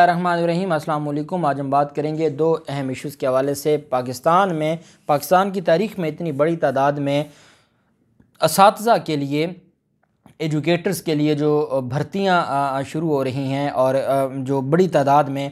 रहीम अस्सलाम आज हम बात करेंगे दो अहम इश्यूज़ के हवाले से पाकिस्तान में पाकिस्तान की तारीख में इतनी बड़ी तादाद में इस के लिए एजुकेटर्स के लिए जो भर्तियां शुरू हो रही हैं और जो बड़ी तादाद में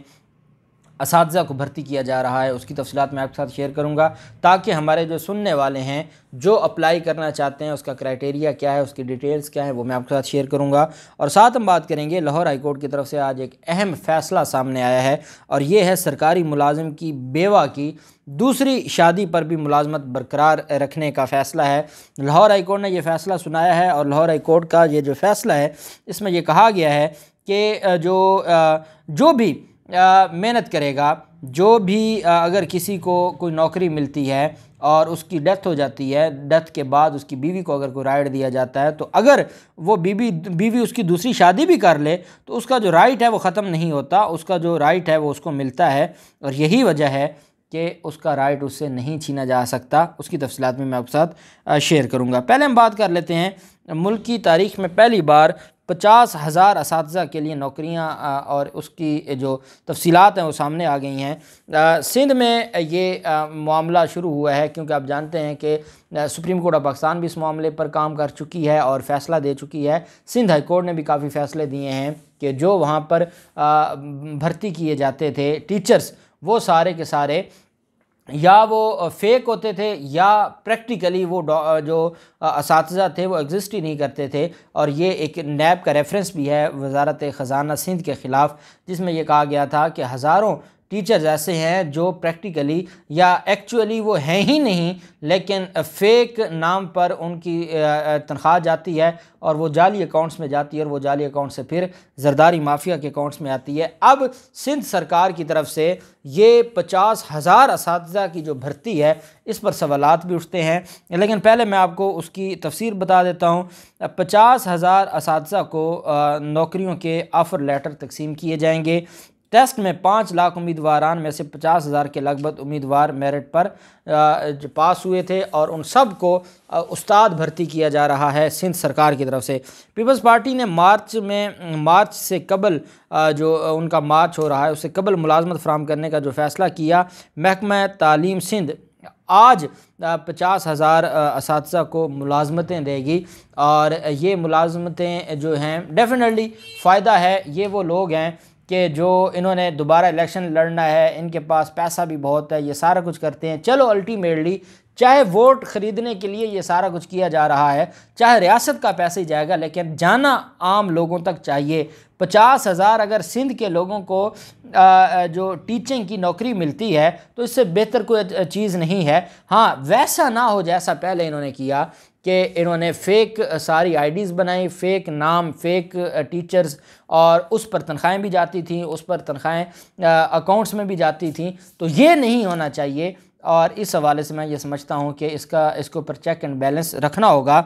इस को भर्ती किया जा रहा है उसकी तफसीत मैं आपके साथ शेयर करूँगा ताकि हमारे जो सुनने वाले हैं जो अप्लाई करना चाहते हैं उसका क्राइटेरिया क्या है उसकी डिटेल्स क्या है वो मैं आपके साथ शेयर करूँगा और साथ हम बात करेंगे लाहौर हाईकोर्ट की तरफ से आज एक अहम फैसला सामने आया है और ये है सरकारी मुलाजिम की बेवा की दूसरी शादी पर भी मुलाजमत बरकरार रखने का फ़ैसला है लाहौर हाईकोर्ट ने यह फ़ैसला सुनाया है और लाहौर हाईकोर्ट का ये जो फ़ैसला है इसमें यह कहा गया है कि जो जो भी मेहनत करेगा जो भी आ, अगर किसी को कोई नौकरी मिलती है और उसकी डेथ हो जाती है डेथ के बाद उसकी बीवी को अगर कोई राइट दिया जाता है तो अगर वो बीवी बीवी उसकी दूसरी शादी भी कर ले तो उसका जो राइट है वो ख़त्म नहीं होता उसका जो राइट है वो उसको मिलता है और यही वजह है कि उसका राइट उससे नहीं छीना जा सकता उसकी तफसलत में मैं आपके साथ शेयर करूँगा पहले हम बात कर लेते हैं मुल्क की तारीख में पहली बार पचास हज़ार इस के लिए नौकरियाँ और उसकी जो तफसीत हैं वो सामने आ गई हैं सिंध में ये मामला शुरू हुआ है क्योंकि आप जानते हैं कि सुप्रीम कोर्ट ऑफ पाकिस्तान भी इस मामले पर काम कर चुकी है और फ़ैसला दे चुकी है सिंध हाई कोर्ट ने भी काफ़ी फ़ैसले दिए हैं कि जो वहाँ पर भर्ती किए जाते थे टीचर्स वो सारे के सारे या वो फेक होते थे या प्रैक्टिकली वो जो इस थे वो एग्जिस्ट ही नहीं करते थे और ये एक नैब का रेफरेंस भी है वजारत ख़जाना सिंध के ख़िलाफ़ जिसमें यह कहा गया था कि हज़ारों टीचर्स ऐसे हैं जो प्रैक्टिकली या एक्चुअली वो हैं ही नहीं लेकिन फेक नाम पर उनकी तनख्वाह जाती है और वो जाली अकाउंट्स में जाती है और वो जाली अकाउंट से फिर जरदारी माफिया के अकाउंट्स में आती है अब सिंध सरकार की तरफ से ये पचास हज़ार इस की जो भर्ती है इस पर सवाल भी उठते हैं लेकिन पहले मैं आपको उसकी तफसीर बता देता हूँ पचास हज़ार इस को नौकरियों के आफ़र लेटर तकसीम किए जाएंगे टेस्ट में पाँच लाख उम्मीदवार में से पचास हज़ार के लगभग उम्मीदवार मेरिट पर पास हुए थे और उन सब को उस्ताद भर्ती किया जा रहा है सिंध सरकार की तरफ से पीपल्स पार्टी ने मार्च में मार्च से कबल जो उनका मार्च हो रहा है उससे कबल मुलाजमत फ्राहम करने का जो फ़ैसला किया महकमा तालीम सिंध आज पचास हज़ार इस को मुलाजमतें देगी और ये मुलाजमतें जो हैं डेफिनेटली फ़ायदा है ये वो लोग हैं कि जो इन्होंने दोबारा इलेक्शन लड़ना है इनके पास पैसा भी बहुत है ये सारा कुछ करते हैं चलो अल्टीमेटली चाहे वोट ख़रीदने के लिए ये सारा कुछ किया जा रहा है चाहे रियासत का पैसा ही जाएगा लेकिन जाना आम लोगों तक चाहिए पचास हज़ार अगर सिंध के लोगों को आ, जो टीचिंग की नौकरी मिलती है तो इससे बेहतर कोई चीज़ नहीं है हाँ वैसा ना हो जैसा पहले इन्होंने किया कि इन्होंने फ़ेक सारी आईडीज़ बनाई फ़ेक नाम फ़ेक टीचर्स और उस पर तनख्वाहें भी जाती थी उस पर तनख्वाहें अकाउंट्स में भी जाती थी तो ये नहीं होना चाहिए और इस हवाले से मैं ये समझता हूँ कि इसका इसके ऊपर चेक एंड बैलेंस रखना होगा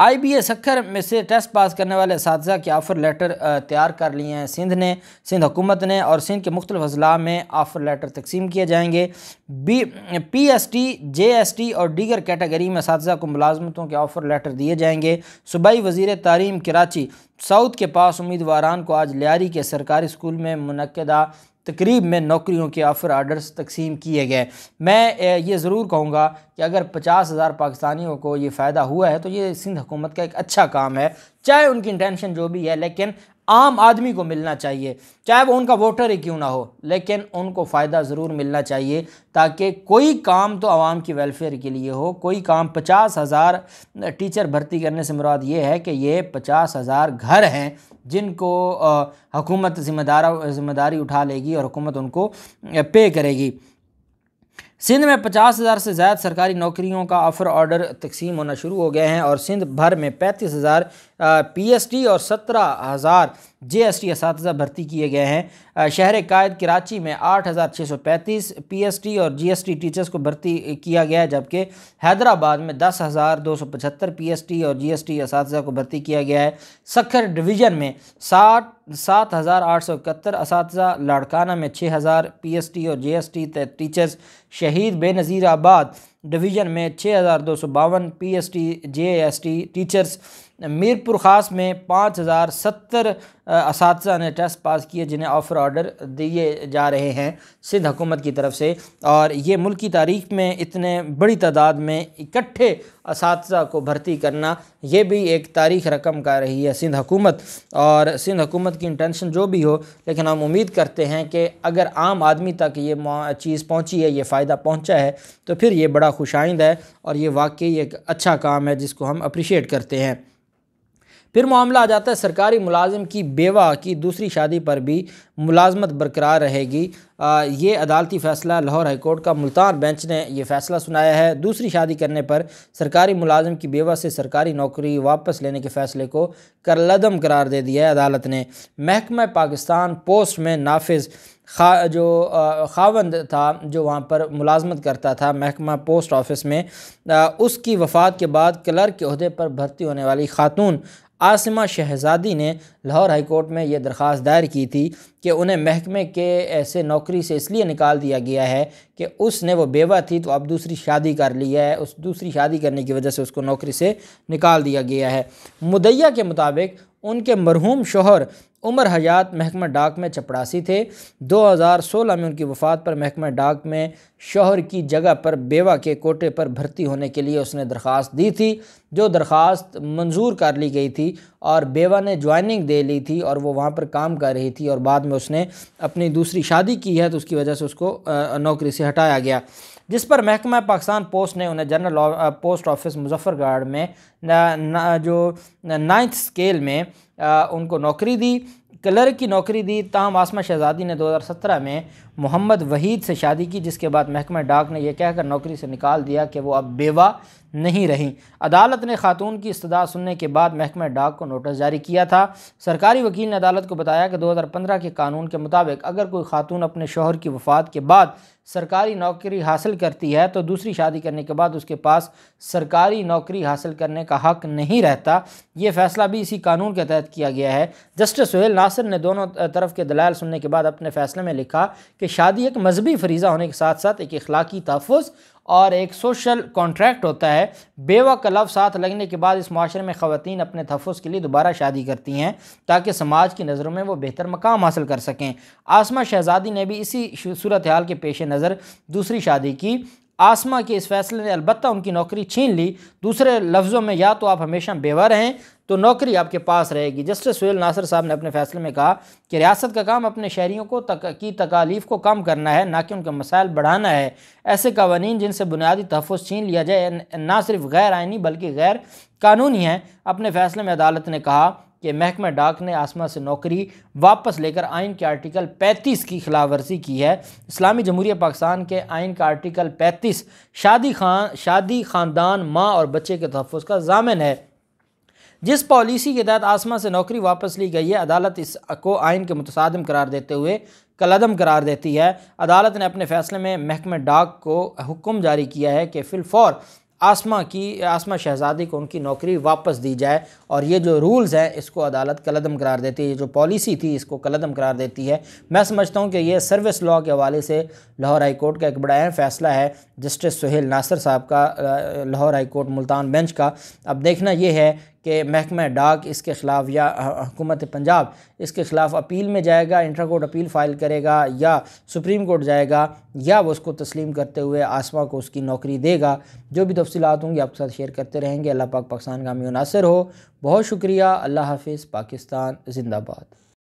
आई बी एस सखर में से टेस्ट पास करने वाले इस के ऑफ़र लेटर तैयार कर लिए हैं सिंध ने सिंध हुकूमत ने और सिंध के मुख्तलिफ अजला में ऑफ़र लेटर तकसीम किए जाएंगे B P S T J S T और दीगर कैटेगरी में इस को मुलाजमतों के ऑफ़र लेटर दिए जाएंगे सूबाई वजीर तारीम कराची साउथ के पास उम्मीदवार को आज लियारी के सरकारी स्कूल में मनदा तकरीब में नौकरियों के ऑफ़र आर्डर्स तकसीम किए गए मैं ये ज़रूर कहूँगा कि अगर पचास हज़ार पाकिस्तानियों को ये फ़ायदा हुआ है तो ये सिंध हुकूमत का एक अच्छा काम है चाहे उनकी इंटेंशन जो भी है लेकिन आम आदमी को मिलना चाहिए चाहे वो उनका वोटर ही क्यों ना हो लेकिन उनको फ़ायदा ज़रूर मिलना चाहिए ताकि कोई काम तो आवाम की वेलफेयर के लिए हो कोई काम पचास हज़ार टीचर भर्ती करने से मुराद ये है कि ये पचास हज़ार घर हैं जिनको हुकूमत जिम्मेदार जिम्मेदारी उठा लेगी और हुकूमत उनको पे करेगी सिंध में पचास हज़ार से ज़्यादा सरकारी नौकरियों का ऑफ़र ऑर्डर तकसीम होना शुरू हो गए हैं और सिंध भर में पैंतीस हज़ार पी और सत्रह हज़ार जे एस टी इस भर्ती किए गए हैं शहर कायद कराची में आठ हज़ार छः सौ पैंतीस पी एस टी और जी एस टी टीचर्स को भर्ती किया गया है जबकि हैदराबाद में दस हज़ार दो सौ पचहत्तर पी एस टी और जी एस टी इस को भर्ती किया गया है सखर डिवीज़न में साठ सात हज़ार आठ सौ इकहत्तर इस लाड़काना में छः हज़ार पी एस टी और जी एस टी टीचर्स शहीद बेनज़ीर आबाद डिवीज़न में छः हज़ार दो सौ बावन P S T J S T teachers Mirpur Khas में पाँच हज़ार सत्तर इस ने टेस्ट पास किए जिन्हें ऑफ़र ऑर्डर दिए जा रहे हैं सिंध हुकूमत की तरफ से और ये मुल्क की तारीख में इतने बड़ी तादाद में इकट्ठे इस को भर्ती करना ये भी एक तारीख रकम का रही है सिंध हुकूमत और सिंध हुकूमत की इंटेंशन जो भी हो लेकिन हम उम्मीद करते हैं कि अगर आम आदमी तक ये चीज़ पहुँची है ये फ़ायदा पहुँचा है तो फिर ये बड़ा खुशाइंद है और ये वाकई एक अच्छा काम है जिसको हम अप्रिशिएट करते हैं फिर मामला आ जाता है सरकारी मुलाजिम की बेवा की दूसरी शादी पर भी मुलाजमत बरकरार रहेगी ये अदालती फ़ैसला लाहौर हाईकोर्ट का मुल्तान बेंच ने यह फ़ैसला सुनाया है दूसरी शादी करने पर सरकारी मुलाजिम की बेवा से सरकारी नौकरी वापस लेने के फ़ैसले को करलदम करार दे दिया है अदालत ने महकमा पाकिस्तान पोस्ट में नाफिज खा जो खावंद था जो वहाँ पर मुलाजमत करता था महकमा पोस्ट ऑफिस में आ, उसकी वफ़ात के बाद क्लर्क के अहदे पर भर्ती होने वाली खातून आसमा शहज़ादी ने लाहौर हाईकोर्ट में यह दरख्वास्त दायर की थी कि उन्हें महकमे के ऐसे नौकरी से इसलिए निकाल दिया गया है कि उसने वो बेवा थी तो अब दूसरी शादी कर ली है उस दूसरी शादी करने की वजह से उसको नौकरी से निकाल दिया गया है मुदैया के मुताबिक उनके मरहूम शोहर उमर हयात महकमा डाक में चपड़ासी थे 2016 में उनकी वफ़ात पर महकमा डाक में शोहर की जगह पर बेवा के कोटे पर भर्ती होने के लिए उसने दरख्वास्त दी थी जो दरख्वास्त मंजूर कर ली गई थी और बेवा ने ज्वाइनिंग दे ली थी और वो वहाँ पर काम कर रही थी और बाद में उसने अपनी दूसरी शादी की है तो उसकी वजह से उसको नौकरी से हटाया गया जिस पर महकमा पाकिस्तान पोस्ट ने उन्हें जनरल पोस्ट ऑफिस मुजफ्फरगढ़ में ना, ना, जो नाइन्थ स्केल में आ, उनको नौकरी दी क्लर्क की नौकरी दी ताहम आसमा शहजादी ने 2017 में मोहम्मद वहीद से शादी की जिसके बाद महकमा डाक ने यह कहकर नौकरी से निकाल दिया कि वो अब बेवा नहीं रही अदालत ने खातून की इस्तः सुनने के बाद महकमा डाक को नोटिस जारी किया था सरकारी वकील ने अदालत को बताया कि 2015 के कानून के मुताबिक अगर कोई खातून अपने शोहर की वफात के बाद सरकारी नौकरी हासिल करती है तो दूसरी शादी करने के बाद उसके पास सरकारी नौकरी हासिल करने का हक नहीं रहता ये फैसला भी इसी कानून के तहत किया गया है जस्टिस सुहेल नासिर ने दोनों तरफ के दलाल सुनने के बाद अपने फैसले में लिखा कि शादी एक मजहबी फरीज़ा होने के साथ साथ एक अखलाकी तहफ़ और एक सोशल कॉन्ट्रैक्ट होता है बेवा का लफ साथ लगने के बाद इस माशरे में ख़वान अपने तहफ़ के लिए दोबारा शादी करती हैं ताकि समाज की नज़रों में वो बेहतर मकाम हासिल कर सकें आसमा शहज़ादी ने भी इसी सूरत हाल के पेश नज़र दूसरी शादी की आसमा के इस फैसले ने अलबत्त उनकी नौकरी छीन ली दूसरे लफ्ज़ों में या तो आप हमेशा बेवा रहें तो नौकरी आपके पास रहेगी जस्टिस सुहेल नासर साहब ने अपने फैसले में कहा कि रियासत का काम अपने शहरीों को तक, की तकालीफ को कम करना है ना कि उनके मसाइल बढ़ाना है ऐसे कवानीन जिनसे बुनियादी तहफ़ छीन लिया जाए ना सिर्फ गैर आइनी बल्कि गैर कानूनी हैं अपने फैसले में अदालत ने कहा कि महकमा डाक ने आसमा से नौकरी वापस लेकर आइन के आर्टिकल 35 की खिलाफ वर्जी की है इस्लामी जमहूरिया पाकिस्तान के आइन का आर्टिकल 35 शादी खान शादी ख़ानदान माँ और बच्चे के तहफ़ का जामिन है जिस पॉलिसी के तहत आसमा से नौकरी वापस ली गई है अदालत इस को आइन के मुतसादम करार देते हुए कलदम करार देती है अदालत ने अपने फैसले में महकमे डाक को हुक्म जारी किया है कि फिलफौर आसमा की आसमा शहजादी को उनकी नौकरी वापस दी जाए और ये जो रूल्स हैं इसको अदालत कलदम करार देती है ये जो पॉलिसी थी इसको कलदम करार देती है मैं समझता हूँ कि ये सर्विस लॉ के हवाले से लाहौर हाई कोर्ट का एक बड़ा अहम फैसला है जस्टिस सुहेल नासर साहब का Lahore high court Multan bench का अब देखना यह है कि महकमा डाक इसके ख़िलाफ़ या हुकूमत पंजाब इसके ख़िलाफ़ अपील में जाएगा इंटर कोर्ट अपील फ़ाइल करेगा या सुप्रीम कोर्ट जाएगा या वो उसको तस्लीम करते हुए आसमा को उसकी नौकरी देगा जो भी तफसीत होंगी आपके साथ शेयर करते रहेंगे अल्लाह पाक पाकिस्तान का मियो हो बहुत शुक्रिया अल्लाह हाफिज़ पाकिस्तान जिंदाबाद